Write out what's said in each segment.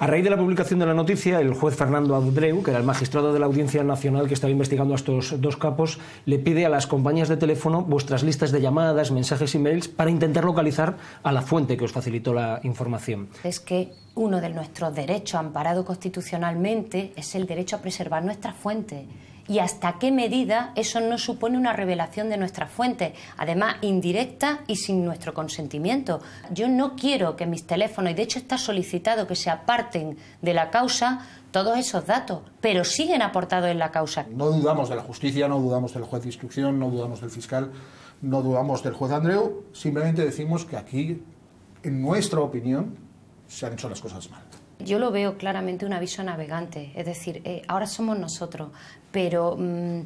A raíz de la publicación de la noticia, el juez Fernando Audreu, que era el magistrado de la Audiencia Nacional que estaba investigando a estos dos capos, le pide a las compañías de teléfono vuestras listas de llamadas, mensajes y mails para intentar localizar a la fuente que os facilitó la información. Es que uno de nuestros derechos amparado constitucionalmente es el derecho a preservar nuestra fuente y hasta qué medida eso no supone una revelación de nuestra fuente, además indirecta y sin nuestro consentimiento. Yo no quiero que mis teléfonos, y de hecho está solicitado que se aparten de la causa, todos esos datos, pero siguen aportados en la causa. No dudamos de la justicia, no dudamos del juez de instrucción, no dudamos del fiscal, no dudamos del juez Andreu, simplemente decimos que aquí, en nuestra opinión, se han hecho las cosas mal yo lo veo claramente un aviso navegante, es decir, eh, ahora somos nosotros, pero mm,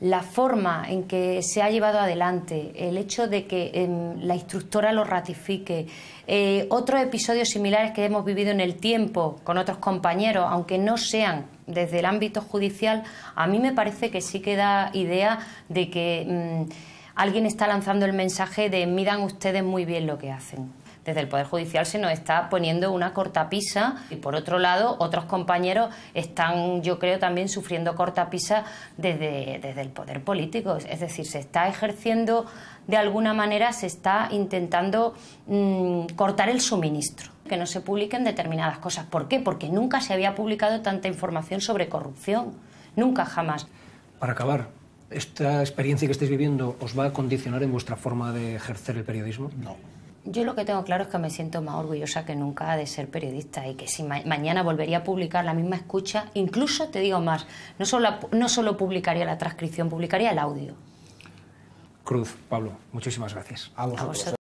la forma en que se ha llevado adelante, el hecho de que em, la instructora lo ratifique, eh, otros episodios similares que hemos vivido en el tiempo con otros compañeros, aunque no sean desde el ámbito judicial, a mí me parece que sí que da idea de que mm, alguien está lanzando el mensaje de midan ustedes muy bien lo que hacen desde el Poder Judicial se nos está poniendo una cortapisa y por otro lado otros compañeros están, yo creo, también sufriendo cortapisa desde, desde el Poder Político. Es decir, se está ejerciendo, de alguna manera, se está intentando mm, cortar el suministro que no se publiquen determinadas cosas. ¿Por qué? Porque nunca se había publicado tanta información sobre corrupción. Nunca jamás. Para acabar, ¿esta experiencia que estáis viviendo os va a condicionar en vuestra forma de ejercer el periodismo? No yo lo que tengo claro es que me siento más orgullosa que nunca de ser periodista y que si mañana volvería a publicar la misma escucha, incluso te digo más, no solo, no solo publicaría la transcripción, publicaría el audio. Cruz, Pablo, muchísimas gracias.